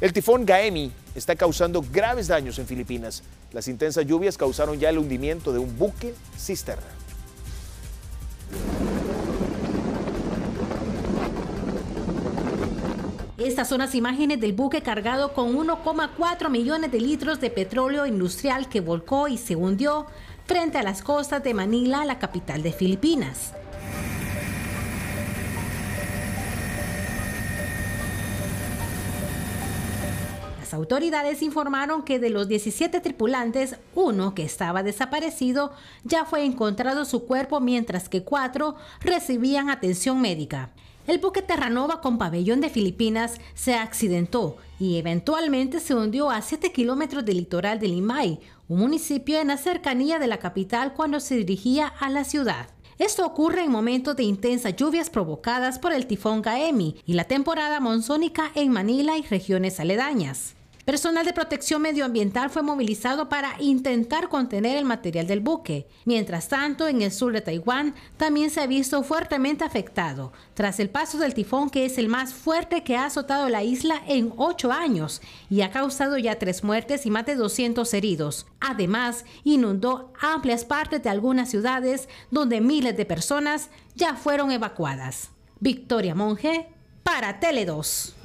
El tifón Gaemi está causando graves daños en Filipinas. Las intensas lluvias causaron ya el hundimiento de un buque cisterna. Estas son las imágenes del buque cargado con 1,4 millones de litros de petróleo industrial que volcó y se hundió frente a las costas de Manila, la capital de Filipinas. autoridades informaron que de los 17 tripulantes, uno que estaba desaparecido ya fue encontrado su cuerpo mientras que cuatro recibían atención médica. El buque Terranova con pabellón de Filipinas se accidentó y eventualmente se hundió a 7 kilómetros del litoral de Limay, un municipio en la cercanía de la capital cuando se dirigía a la ciudad. Esto ocurre en momentos de intensas lluvias provocadas por el tifón Gaemi y la temporada monzónica en Manila y regiones aledañas. Personal de protección medioambiental fue movilizado para intentar contener el material del buque. Mientras tanto, en el sur de Taiwán también se ha visto fuertemente afectado, tras el paso del tifón que es el más fuerte que ha azotado la isla en ocho años y ha causado ya tres muertes y más de 200 heridos. Además, inundó amplias partes de algunas ciudades donde miles de personas ya fueron evacuadas. Victoria Monge para Tele 2.